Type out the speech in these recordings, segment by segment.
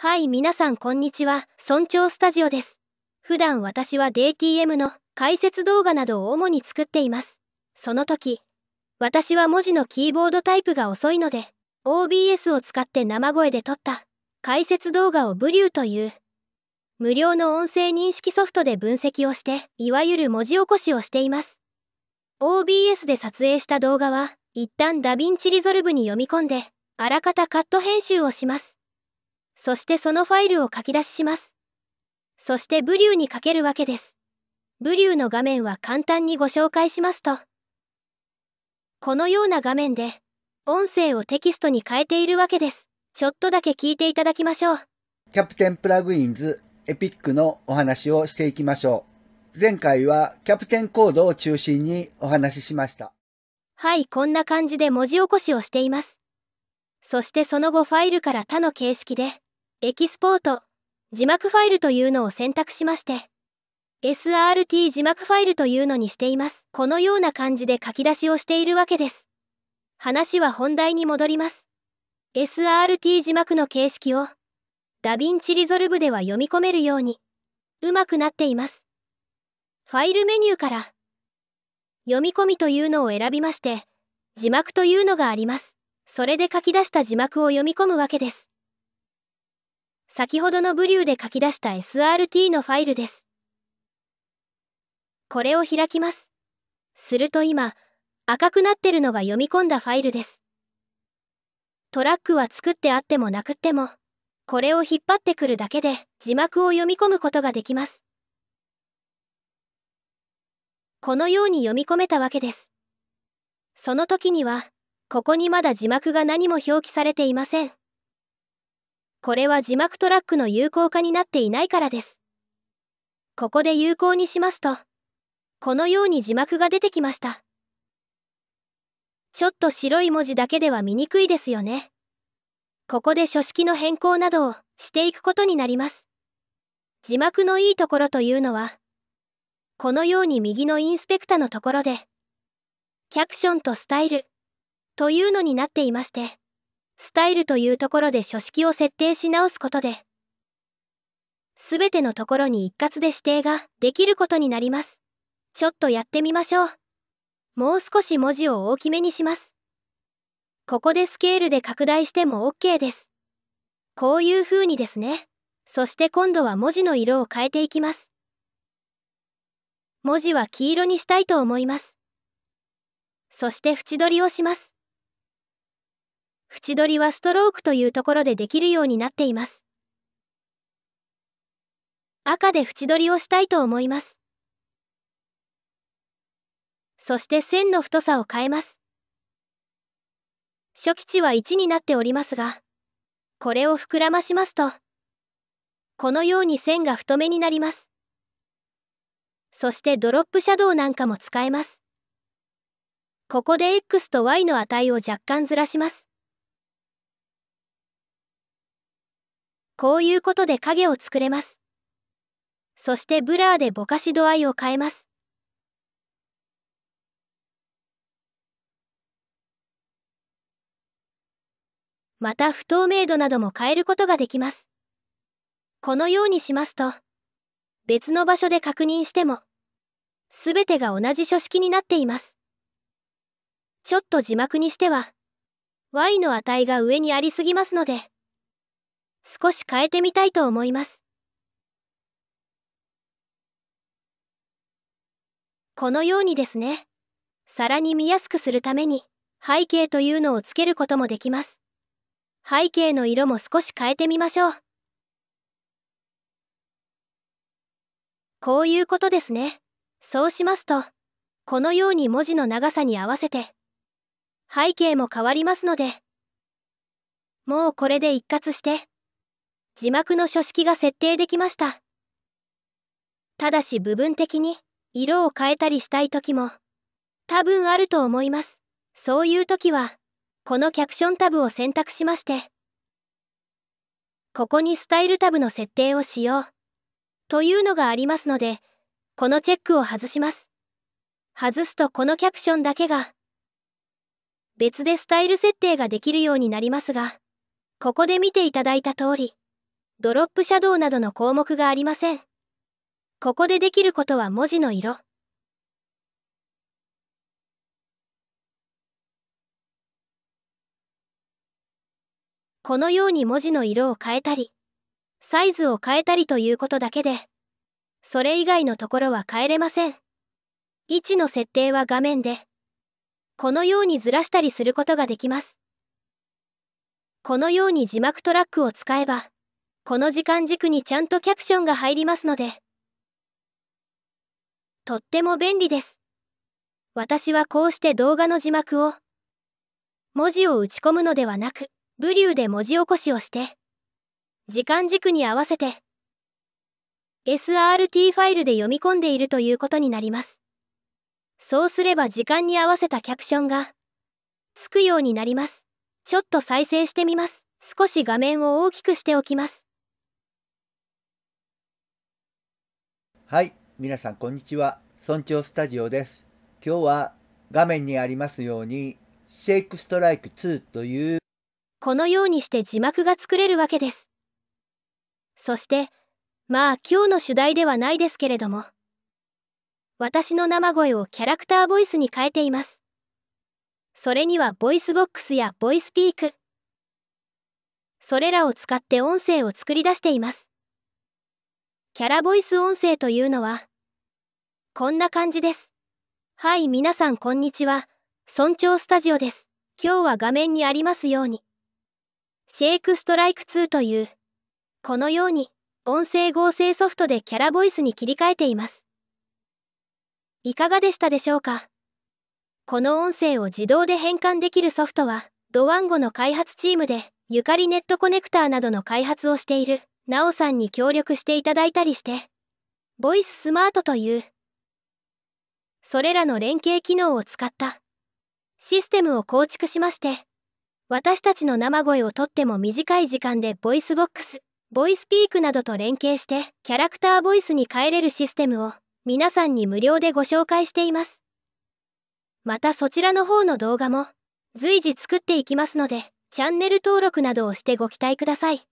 はい、皆さんこんにちは、村長スタジオです。普段私は DTM の解説動画などを主に作っています。その時、私は文字のキーボードタイプが遅いので、OBS を使って生声で撮った解説動画をブリューという無料の音声認識ソフトで分析をして、いわゆる文字起こしをしています。OBS で撮影した動画は、一旦ダヴィンチリゾルブに読み込んで、あらかたカット編集をします。そしてそのファイルを書き出しします。そしてブリューにかけるわけです。ブリューの画面は簡単にご紹介しますと、このような画面で音声をテキストに変えているわけです。ちょっとだけ聞いていただきましょう。キャプテンプラグインズエピックのお話をしていきましょう。前回はキャプテンコードを中心にお話ししました。はい、こんな感じで文字起こしをしています。そしてその後ファイルから他の形式でエキスポート、字幕ファイルというのを選択しまして、SRT 字幕ファイルというのにしています。このような感じで書き出しをしているわけです。話は本題に戻ります。SRT 字幕の形式を、ダヴィンチリゾルブでは読み込めるように、うまくなっています。ファイルメニューから、読み込みというのを選びまして、字幕というのがあります。それで書き出した字幕を読み込むわけです。先ほどのブリューで書き出した SRT のファイルです。これを開きます。すると今、赤くなってるのが読み込んだファイルです。トラックは作ってあってもなくっても、これを引っ張ってくるだけで字幕を読み込むことができます。このように読み込めたわけです。その時には、ここにまだ字幕が何も表記されていません。これは字幕トラックの有効化になっていないからです。ここで有効にしますと、このように字幕が出てきました。ちょっと白い文字だけでは見にくいですよね。ここで書式の変更などをしていくことになります。字幕のいいところというのは、このように右のインスペクタのところで、キャプションとスタイルというのになっていまして、スタイルというところで書式を設定し直すことで、すべてのところに一括で指定ができることになります。ちょっとやってみましょう。もう少し文字を大きめにします。ここでスケールで拡大しても OK です。こういう風にですね。そして今度は文字の色を変えていきます。文字は黄色にしたいと思います。そして縁取りをします。縁取りはストロークというところでできるようになっています。赤で縁取りをしたいと思います。そして線の太さを変えます。初期値は1になっておりますが、これを膨らましますと、このように線が太めになります。そしてドロップシャドウなんかも使えます。ここで X と Y の値を若干ずらします。こういうことで影を作れます。そしてブラーでぼかし度合いを変えます。また不透明度なども変えることができます。このようにしますと、別の場所で確認しても、すべてが同じ書式になっています。ちょっと字幕にしては、y の値が上にありすぎますので、少し変えてみたいと思いますこのようにですね皿に見やすくするために背景というのをつけることもできます背景の色も少し変えてみましょうこういうことですねそうしますとこのように文字の長さに合わせて背景も変わりますのでもうこれで一括して字幕の書式が設定できました。ただし部分的に色を変えたりしたい時も多分あると思います。そういう時はこのキャプションタブを選択しましてここにスタイルタブの設定をしようというのがありますのでこのチェックを外します。外すとこのキャプションだけが別でスタイル設定ができるようになりますがここで見ていただいた通りドロップシャドウなどの項目がありません。ここでできることは文字の色。このように文字の色を変えたり、サイズを変えたりということだけで、それ以外のところは変えれません。位置の設定は画面で、このようにずらしたりすることができます。このように字幕トラックを使えば、この時間軸にちゃんとキャプションが入りますので、とっても便利です。私はこうして動画の字幕を、文字を打ち込むのではなく、ブリューで文字起こしをして、時間軸に合わせて、SRT ファイルで読み込んでいるということになります。そうすれば時間に合わせたキャプションが、つくようになります。ちょっと再生してみます。少し画面を大きくしておきます。はい、皆さんこんにちは。村長スタジオです。今日は画面にありますように、シェイクストライク2という、このようにして字幕が作れるわけです。そして、まあ今日の主題ではないですけれども、私の生声をキャラクターボイスに変えています。それにはボイスボックスやボイスピーク、それらを使って音声を作り出しています。キャラボイス音声というのは、こんな感じです。はい、皆さんこんにちは。村長スタジオです。今日は画面にありますように、シェイクストライク2という、このように音声合成ソフトでキャラボイスに切り替えています。いかがでしたでしょうかこの音声を自動で変換できるソフトは、ドワンゴの開発チームで、ゆかりネットコネクターなどの開発をしている。なおさんに協力していただいたりして、ボイススマートという、それらの連携機能を使ったシステムを構築しまして、私たちの生声をとっても短い時間でボイスボックス、ボイスピークなどと連携してキャラクターボイスに変えれるシステムを皆さんに無料でご紹介しています。またそちらの方の動画も随時作っていきますので、チャンネル登録などをしてご期待ください。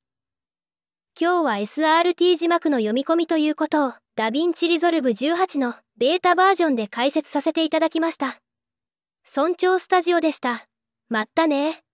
今日は SRT 字幕の読み込みということをダヴィンチリゾルブ18のベータバージョンで解説させていただきました。村長スタジオでした。まったね